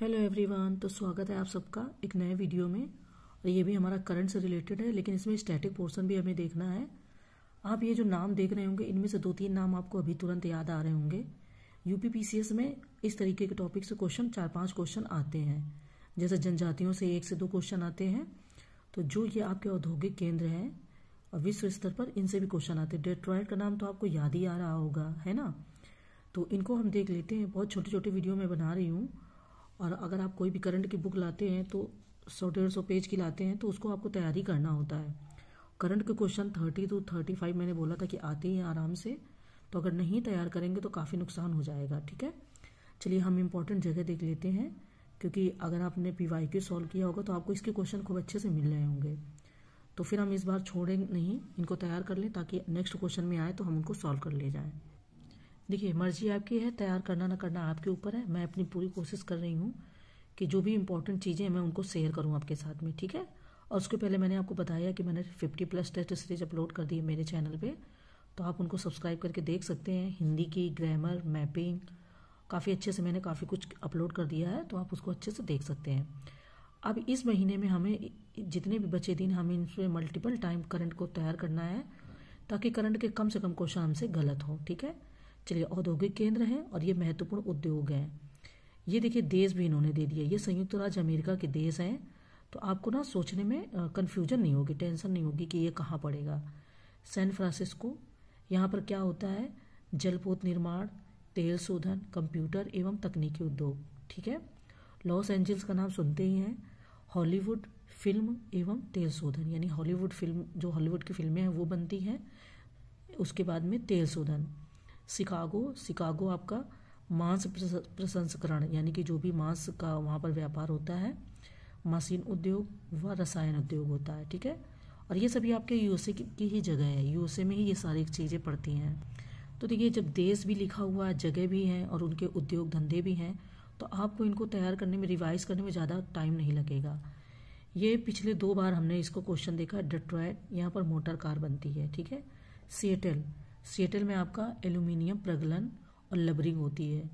hello everyone तो स्वागत है आप सबका एक नए वीडियो में और ये भी हमारा करंट से रिलेटेड है लेकिन इसमें स्टैटिक पोर्शन भी हमें देखना है आप ये जो नाम देख रहे होंगे इनमें से दो तीन नाम आपको अभी तुरंत याद आ रहे होंगे यूपीपीसीएस में इस तरीके के टॉपिक से क्वेश्चन चार पाँच क्वेश्चन आते हैं जैसे जनजातियों से एक से दो क्वेश्चन आते हैं तो जो ये आपके औद्योगिक केंद्र हैं और विश्व स्तर पर इनसे भी क्वेश्चन आते हैं डेट्रॉयड का नाम तो आपको याद ही आ रहा होगा है ना तो इनको हम देख लेते हैं बहुत छोटे छोटे वीडियो में बना रही हूँ और अगर आप कोई भी करंट की बुक लाते हैं तो सौ डेढ़ सौ पेज की लाते हैं तो उसको आपको तैयारी करना होता है करंट के question thirty two thirty five मैंने बोला था कि आते हैं आराम से तो अगर नहीं तैयार करेंगे तो काफ़ी नुकसान हो जाएगा ठीक है चलिए हम इम्पोर्टेंट जगह देख लेते हैं क्योंकि अगर आपने पी वाई क्यू सॉल्व किया होगा तो आपको इसके क्वेश्चन खूब अच्छे से मिल रहे होंगे तो फिर हम इस बार छोड़ेंगे नहीं इनको तैयार कर लें ताकि नेक्स्ट क्वेश्चन में आए तो हम उनको सॉल्व कर ले जाएं देखिए मर्जी आपकी है तैयार करना ना करना आपके ऊपर है मैं अपनी पूरी कोशिश कर रही हूँ कि जो भी इंपॉर्टेंट चीज़ें हैं मैं उनको शेयर करूँ आपके साथ में ठीक है और उसके पहले मैंने आपको बताया कि मैंने fifty plus test series upload कर दी है मेरे चैनल पर तो आप उनको सब्सक्राइब करके देख सकते हैं हिंदी की ग्रामर मैपिंग काफ़ी अच्छे से मैंने काफ़ी कुछ अपलोड कर दिया है तो आप उसको अच्छे से देख सकते हैं अब इस महीने में हमें जितने भी बचे दिन हमें इनसे मल्टीपल टाइम करंट को तैयार करना है ताकि करंट के कम से कम क्वेश्चन हमसे गलत हो ठीक है चलिए औद्योगिक केंद्र हैं और ये महत्वपूर्ण उद्योग हैं ये देखिए देश भी इन्होंने दे दिया ये संयुक्त राज्य अमेरिका के देश हैं तो आपको ना सोचने में कन्फ्यूजन नहीं होगी टेंशन नहीं होगी कि ये कहाँ पड़ेगा सैन फ्रांसिस्को यहाँ पर क्या होता है जलपोत निर्माण तेल शोधन कंप्यूटर एवं तकनीकी उद्योग ठीक है लॉस एंजल्स का नाम सुनते ही हैं हॉलीवुड फिल्म एवं तेल शोधन यानी हॉलीवुड फिल्म जो हॉलीवुड की फिल्में हैं वो बनती हैं उसके बाद में तेल शोधन शिकागो शिकागो आपका मांस प्रसंस्करण यानी कि जो भी मांस का वहाँ पर व्यापार होता है मशीन उद्योग व रसायन उद्योग होता है ठीक है और ये सभी आपके यूएसए की ही जगह है यूएसए में ही ये सारी चीज़ें पड़ती हैं तो देखिए जब देश भी लिखा हुआ है जगह भी हैं और उनके उद्योग धंधे भी हैं तो आपको इनको तैयार करने में रिवाइज करने में ज़्यादा टाइम नहीं लगेगा ये पिछले दो बार हमने इसको क्वेश्चन देखा डेट्रॉयड यहाँ पर मोटर कार बनती है ठीक है सीएटल सिएटल में आपका एल्यूमिनियम प्रगलन और लबरिंग होती है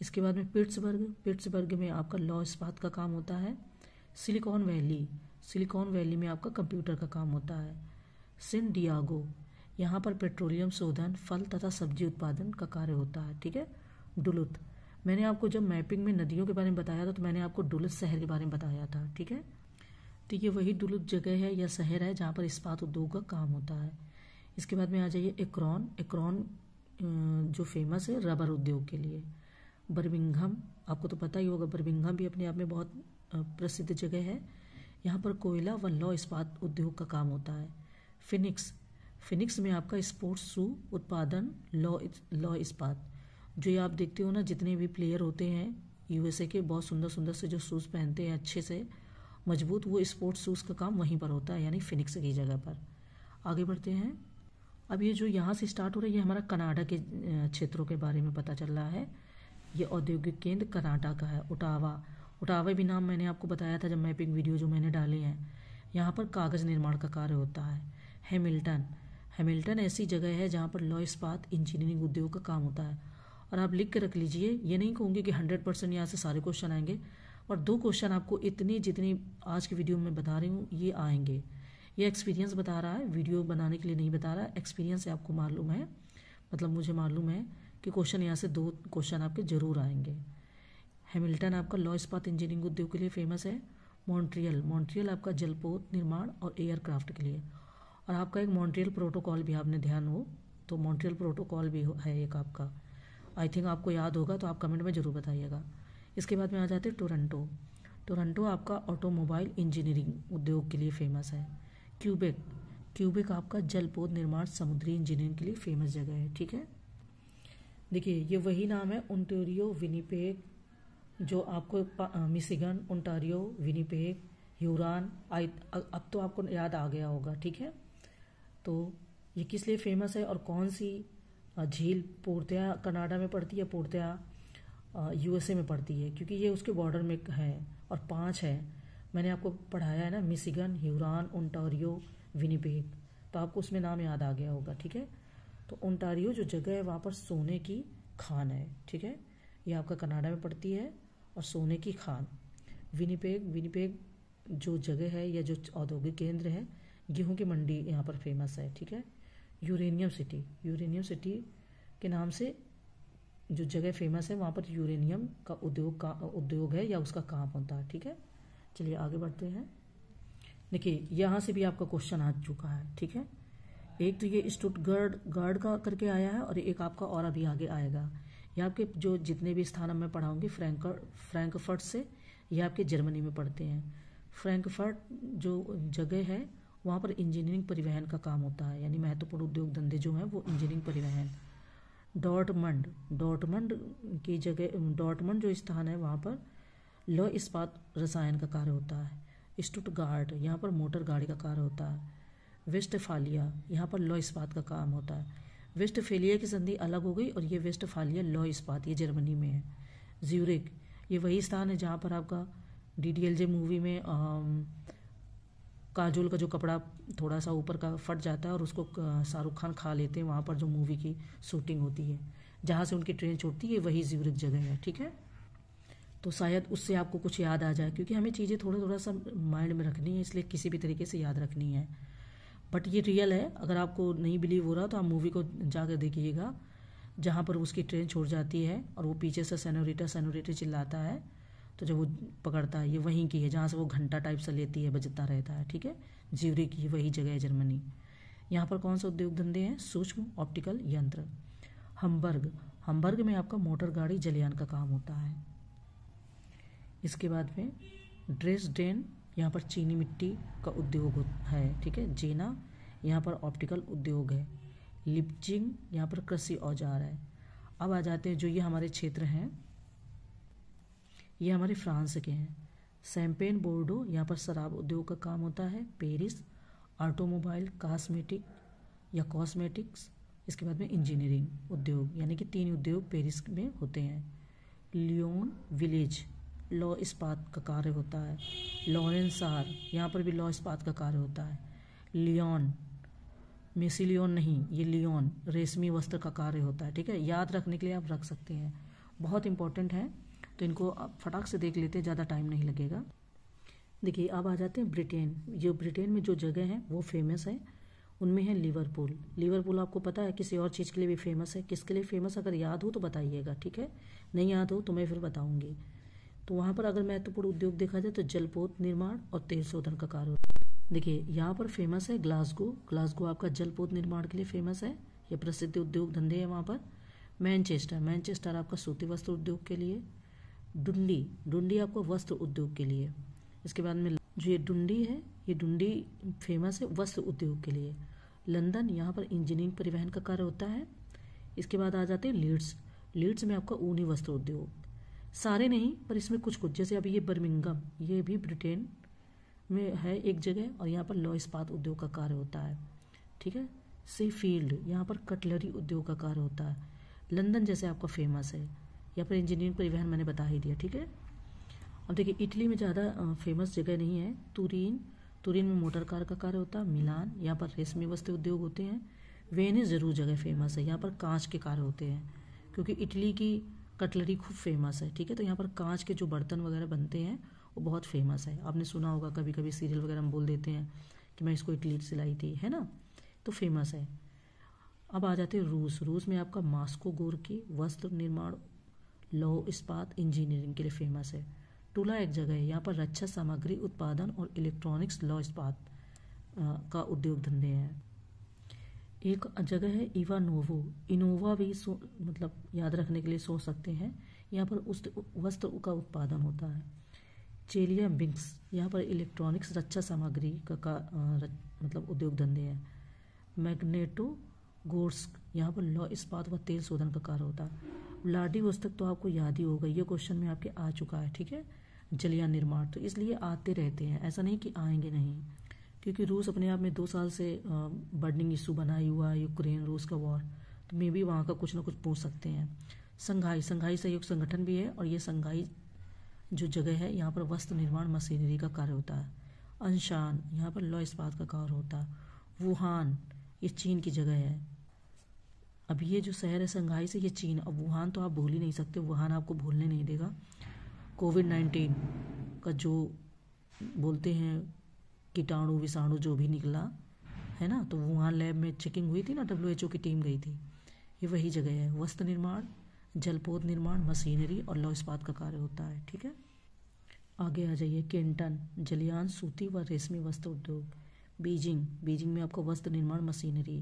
इसके बाद में पिट्सबर्ग पिट्सबर्ग में आपका लॉ इस्पात का काम होता है सिलिकॉन वैली सिलिकॉन वैली में आपका कंप्यूटर का काम होता है सिन डियागो यहाँ पर पेट्रोलियम शोधन फल तथा सब्जी उत्पादन का कार्य होता है ठीक है डुलुत मैंने आपको जब मैपिंग में नदियों के बारे में बताया था तो मैंने आपको डुलुत शहर के बारे में बताया था ठीक है तो ये वही डुलुत जगह है या शहर है जहाँ पर इस्पात उद्योग का काम होता है इसके बाद में आ जाइए एक्रॉन एक्रॉन जो फेमस है रबर उद्योग के लिए बर्मिंगम आपको तो पता ही होगा बर्मिंगम भी अपने आप में बहुत प्रसिद्ध जगह है यहाँ पर कोयला व लौ इस्पात उद्योग का काम होता है फिनिक्स फिनिक्स में आपका स्पोर्ट्स शू उत्पादन लॉ लॉ इस्पात जो ये आप देखते हो ना जितने भी प्लेयर होते हैं यूएसए के बहुत सुंदर सुंदर से जो शूज़ पहनते हैं अच्छे से मजबूत वो स्पोर्ट्स शूज़ का काम वहीं पर होता है यानी फिनिक्स की जगह पर आगे बढ़ते हैं अब ये जो यहाँ से स्टार्ट हो रहा है ये हमारा कनाडा के क्षेत्रों के बारे में पता चल रहा है ये औद्योगिक केंद्र कनाडा का है उटावा उटावा भी नाम मैंने आपको बताया था जब मैपिंग वीडियो जो मैंने डाले हैं यहाँ पर कागज़ निर्माण का कार्य होता है हेमिल्टन हेमिल्टन ऐसी जगह है जहाँ पर लॉ इस्पात इंजीनियरिंग उद्योग का काम होता है और आप लिख के रख लीजिए ये नहीं कहूँगी कि हंड्रेड परसेंट यहाँ से सारे क्वेश्चन आएंगे और दो क्वेश्चन आपको इतनी जितनी आज की वीडियो में बता रही हूँ ये आएंगे ये एक्सपीरियंस बता रहा है वीडियो बनाने के लिए नहीं बता रहा एक्सपीरियंस आपको मालूम है मतलब मुझे मालूम है कि क्वेश्चन यहाँ से दो क्वेश्चन आपके ज़रूर आएंगे हैमिल्टन आपका लॉ इस्पात इंजीनियरिंग उद्योग के लिए फेमस है मॉन्ट्रियल मॉन्ट्रियल आपका जलपोत निर्माण और एयरक्राफ्ट के लिए और आपका एक मॉन्ट्रियल प्रोटोकॉल भी आपने ध्यान हो तो मॉन्ट्रियल प्रोटोकॉल भी है एक आपका आई थिंक आपको याद होगा तो आप कमेंट में ज़रूर बताइएगा इसके बाद में आ जाते हैं टोरंटो टोरंटो आपका ऑटोमोबाइल इंजीनियरिंग उद्योग के लिए फेमस है क्यूबेक क्यूबेक आपका जलपोत निर्माण समुद्री इंजीनियरिंग के लिए फेमस जगह है ठीक है देखिए ये वही नाम है ओंटारियो विनीपेग जो आपको मिसिगन ओंटारियो विनीपेग यूरान आई अब तो आपको याद आ गया होगा ठीक है तो ये किस लिए फेमस है और कौन सी झील पूर्त्या कनाडा में पड़ती है पूर्तया यूएसए में पड़ती है क्योंकि ये उसके बॉर्डर में है और पांच है मैंने आपको पढ़ाया है ना मिसिगन ह्यूरान ओंटारियो विनीपेग तो आपको उसमें नाम याद आ गया होगा ठीक है तो ओंटारियो जो जगह है वहाँ पर सोने की खान है ठीक है ये आपका कनाडा में पड़ती है और सोने की खान विनीपेग विनीपेग जो जगह है या जो औद्योगिक केंद्र है गेहूं की मंडी यहाँ पर फेमस है ठीक है यूरेनियम सिटी यूरेनियम सिटी के नाम से जो जगह फेमस है वहाँ पर यूरेनियम का उद्योग का उद्योग है या उसका काम होता है ठीक है चलिए आगे बढ़ते हैं देखिए यहाँ से भी आपका क्वेश्चन आ चुका है ठीक है एक तो ये गर्ड गार्ड का करके आया है और एक आपका और अभी आगे आएगा ये आपके जो जितने भी स्थान मैं पढ़ाऊंगी फ्रैंक फ्रैंकफर्ट से ये आपके जर्मनी में पढ़ते हैं फ्रैंकफर्ट जो जगह है वहाँ पर इंजीनियरिंग परिवहन का काम होता है यानी महत्वपूर्ण उद्योग धंधे जो हैं वो इंजीनियरिंग परिवहन डॉटमंड डॉटमंड की जगह डॉटमंड जो स्थान है वहाँ पर लो इस्पात रसायन का कार्य होता है स्टूट गार्ड यहाँ पर मोटर गाड़ी का कार्य होता है वेस्ट फालिया यहाँ पर लो इस्पात का काम होता है वेस्ट फेलिया की संधि अलग हो गई और ये वेस्ट फालिया लो इस्पात ये जर्मनी में है ज्यूरिक ये वही स्थान है जहाँ पर आपका डी मूवी में आ, काजोल का जो कपड़ा थोड़ा सा ऊपर का फट जाता है और उसको शाहरुख खान खा लेते हैं वहाँ पर जो मूवी की शूटिंग होती है जहाँ से उनकी ट्रेन छूटती है वही जीवृत जगह है ठीक है तो शायद उससे आपको कुछ याद आ जाए क्योंकि हमें चीज़ें थोड़ा थोड़ा सा माइंड में रखनी है इसलिए किसी भी तरीके से याद रखनी है बट ये रियल है अगर आपको नहीं बिलीव हो रहा तो आप मूवी को जाकर देखिएगा जहाँ पर उसकी ट्रेन छोड़ जाती है और वो पीछे से सैनोरेटर सैनोरेटर चिल्लाता है तो जब वो पकड़ता है ये वहीं की है जहाँ से वो घंटा टाइप से लेती है बजता रहता है ठीक है जीवरी की वही जगह है जर्मनी यहाँ पर कौन से उद्योग धंधे हैं सूक्ष्म ऑप्टिकल यंत्र हम्बर्ग हम्बर्ग में आपका मोटर गाड़ी जलियान का काम होता है इसके बाद में ड्रेस डेन यहाँ पर चीनी मिट्टी का उद्योग है ठीक है जेना यहाँ पर ऑप्टिकल उद्योग है लिपचिंग यहाँ पर कृषि औजार है अब आ जाते हैं जो ये हमारे क्षेत्र हैं ये हमारे फ्रांस के हैं सैम्पेन बोर्डो यहाँ पर शराब उद्योग का काम होता है पेरिस ऑटोमोबाइल कास्मेटिक या कॉस्मेटिक्स इसके बाद में इंजीनियरिंग उद्योग यानी कि तीन उद्योग पेरिस में होते हैं लियोन विलेज लॉ इस्पात का कार्य होता है लॉरेंस आर यहाँ पर भी लॉ इस्पात का कार्य होता है लियोन मेसी लियोन नहीं ये लियोन रेशमी वस्त्र का कार्य होता है ठीक है याद रखने के लिए आप रख सकते हैं बहुत इंपॉर्टेंट है तो इनको आप फटाक से देख लेते हैं ज़्यादा टाइम नहीं लगेगा देखिए अब आ जाते हैं ब्रिटेन जो ब्रिटेन में जो जगह हैं वो फेमस है उनमें है लिवरपूल लिवरपूल आपको पता है किसी और चीज़ के लिए भी फेमस है किसके लिए फेमस अगर याद हो तो बताइएगा ठीक है नहीं याद हो तो मैं फिर बताऊँगी तो वहाँ पर अगर महत्वपूर्ण उद्योग देखा जाए तो जलपोत निर्माण और तेल शोधन का कार्य होता है देखिए यहाँ पर फेमस है ग्लासगो ग्लासगो आपका जलपोत निर्माण के लिए फेमस है ये प्रसिद्ध उद्योग धंधे है वहाँ पर मैनचेस्टर मैनचेस्टर आपका सूती वस्त्र उद्योग के लिए डुंडी डुंडी आपको वस्त्र उद्योग के लिए इसके बाद में जो ये डुंडी है ये डुंडी फेमस है वस्त्र उद्योग के लिए लंदन यहाँ पर इंजीनियरिंग परिवहन का कार्य होता है इसके बाद आ जाते हैं लीड्स लीड्स में आपका ऊनी वस्त्र उद्योग सारे नहीं पर इसमें कुछ कुछ जैसे अभी ये बर्मिंगम ये भी ब्रिटेन में है एक जगह और यहाँ पर लॉ इस्पात उद्योग का कार्य होता है ठीक है सी फील्ड यहाँ पर कटलरी उद्योग का कार्य होता है लंदन जैसे आपका फेमस है यहाँ पर इंजीनियरिंग परिवहन मैंने बता ही दिया ठीक है अब देखिए इटली में ज़्यादा फेमस जगह नहीं है तुरीन तुरीन में मोटर कार का कार्य होता है मिलान यहाँ पर रेशमी वस्त्र उद्योग होते हैं वेनिस ज़रूर जगह फेमस है यहाँ पर कांच के कार्य होते हैं क्योंकि इटली की कटलरी खूब फेमस है ठीक है तो यहाँ पर कांच के जो बर्तन वगैरह बनते हैं वो बहुत फेमस है आपने सुना होगा कभी कभी सीरियल वगैरह हम बोल देते हैं कि मैं इसको इटली सिलाई थी है ना तो फेमस है अब आ जाते हैं रूस रूस में आपका मास्को गोर की वस्त्र निर्माण लौ इस्पात इंजीनियरिंग के लिए फेमस है टूला एक जगह है यहाँ पर रक्षा सामग्री उत्पादन और इलेक्ट्रॉनिक्स लौ इस्पात का उद्योग धंधे हैं एक जगह है इवानोवो इनोवा भी सो मतलब याद रखने के लिए सो सकते हैं यहाँ पर उस वस्त्र का उत्पादन होता है चेलिया बिंक्स यहाँ पर इलेक्ट्रॉनिक्स रक्षा सामग्री का, का रच, मतलब उद्योग धंधे हैं मैग्नेटो गोर्स्क यहाँ पर लॉ इस्पात व तेल शोधन का कार्य होता है वस्तक तो आपको याद ही होगा ये क्वेश्चन में आपके आ चुका है ठीक है जलिया निर्माण तो इसलिए आते रहते हैं ऐसा नहीं कि आएंगे नहीं क्योंकि रूस अपने आप में दो साल से बर्निंग इशू बनाई हुआ है यूक्रेन रूस का वॉर तो मे बी वहाँ का कुछ ना कुछ पूछ सकते हैं संघाई संघाई सहयोग संगठन भी है और ये संघाई जो जगह है यहाँ पर वस्त्र निर्माण मशीनरी का कार्य होता है अनशान यहाँ पर लॉ इस्पात का कार्य होता है वुहान ये चीन की जगह है अब ये जो शहर है संघाई से ये चीन अब वुहान तो आप भूल ही नहीं सकते वुहान आपको भूलने नहीं देगा कोविड नाइन्टीन का जो बोलते हैं कीटाणु विषाणु जो भी निकला है ना तो वुहान लैब में चेकिंग हुई थी ना डब्ल्यू एच ओ की टीम गई थी ये वही जगह है वस्त्र निर्माण जलपोत निर्माण मशीनरी और लौ इस्पात का कार्य होता है ठीक है आगे आ जाइए केंटन जलियान सूती व रेशमी वस्त्र उद्योग बीजिंग बीजिंग में आपको वस्त्र निर्माण मशीनरी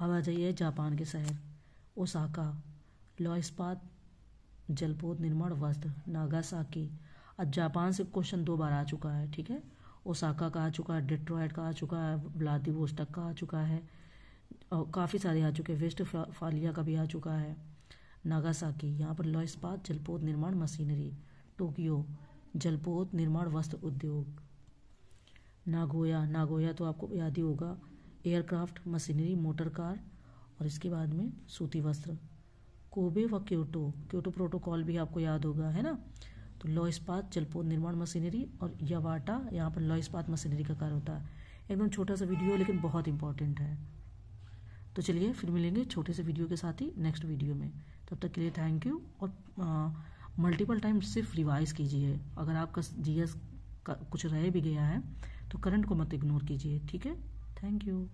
अब आ जाइए जापान के शहर ओसाका लौ इस्पात जलपोत निर्माण वस्त्र नागासाकी अब जापान से क्वेश्चन दो बार आ चुका है ठीक है ओसाका का आ चुका है डिट्रॉयड का आ चुका है व्लादिवोस्टक का आ चुका है और काफ़ी सारे आ चुके हैं वेस्ट फालिया का भी आ चुका है नागासाकी यहाँ पर लौ इस्पात जलपोत निर्माण मशीनरी टोक्यो जलपोत निर्माण वस्त्र उद्योग नागोया नागोया तो आपको याद ही होगा एयरक्राफ्ट मशीनरी मोटर कार और इसके बाद में सूती वस्त्र कोबे व क्योटो क्योटो प्रोटोकॉल भी आपको याद होगा है ना तो लो इस्पात जलपोत निर्माण मशीनरी और यवाटा यहाँ पर लो इस्पात मशीनरी का कार्य होता है एकदम छोटा सा वीडियो लेकिन बहुत इंपॉर्टेंट है तो चलिए फिर मिलेंगे छोटे से वीडियो के साथ ही नेक्स्ट वीडियो में तब तक के लिए थैंक यू और मल्टीपल टाइम सिर्फ रिवाइज कीजिए अगर आपका जीएस कुछ रह भी गया है तो करंट को मत इग्नोर कीजिए ठीक है थैंक यू